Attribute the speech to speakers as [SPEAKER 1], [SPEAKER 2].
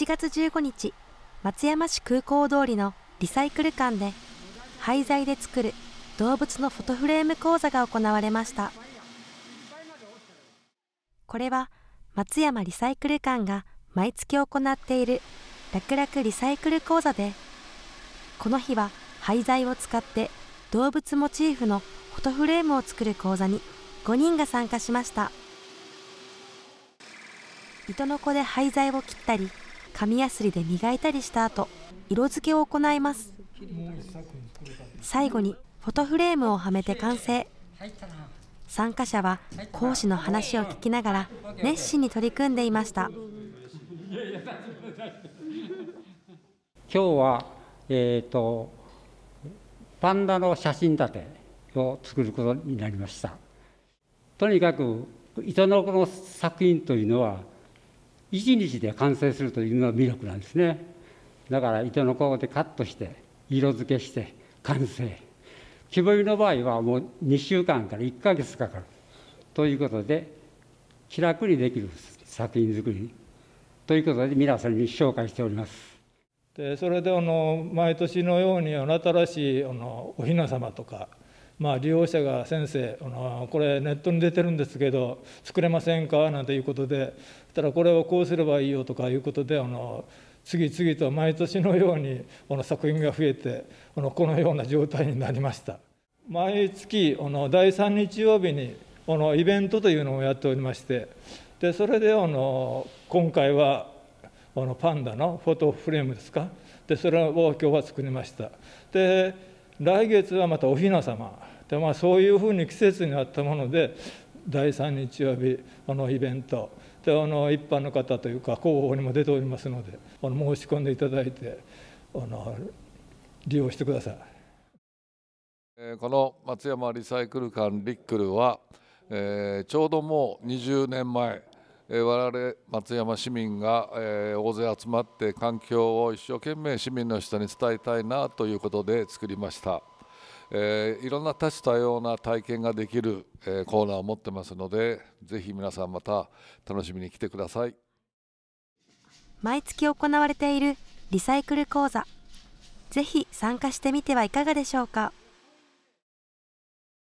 [SPEAKER 1] 7月15日、松山市空港通りのリサイクル館で、廃材で作る動物のフォトフレーム講座が行われました。これは、松山リサイクル館が毎月行っている楽々リサイクル講座で、この日は廃材を使って動物モチーフのフォトフレームを作る講座に5人が参加しました。糸の子で廃材を切ったり、紙やすりで磨いたりした後色付けを行います最後にフォトフレームをはめて完成参加者は講師の話を聞きながら熱心に取り組んでいました今日は、えーと
[SPEAKER 2] パンダの写真立てを作ることになりましたとにかく糸のこの作品というのは1日で完成するというのが魅力なんですねだから糸の工でカットして色付けして完成木彫りの場合はもう2週間から1ヶ月かかるということで気楽にできる作品作りということで皆さんに紹介しております
[SPEAKER 3] でそれであの毎年のように新しいあのお雛様とかまあ、利用者が「先生あのこれネットに出てるんですけど作れませんか?」なんていうことでそしたらこれをこうすればいいよとかいうことであの次々と毎年のようにこの作品が増えてこのこのような状態になりました毎月の第3日曜日にのイベントというのをやっておりましてでそれであの今回はのパンダのフォトフレームですかでそれを今日は作りましたで来月はまたおひな様で、まあ、そういうふうに季節に合ったもので第3日曜日あのイベントであの一般の方というか広報にも出ておりますのであの申し込んでいただいてあの利用してくだ
[SPEAKER 4] さい。この松山リサイクル館リックルは、えー、ちょうどもう20年前我々松山市民が大勢集まって環境を一生懸命市民の人に伝えたいなということで作りました。えいろんな多種多様な体験ができる、えコーナーを持ってますのでぜひ皆さんまた楽しみに来てください
[SPEAKER 1] 毎月行われているリサイクル講座ぜひ参加してみてはいかがでしょうか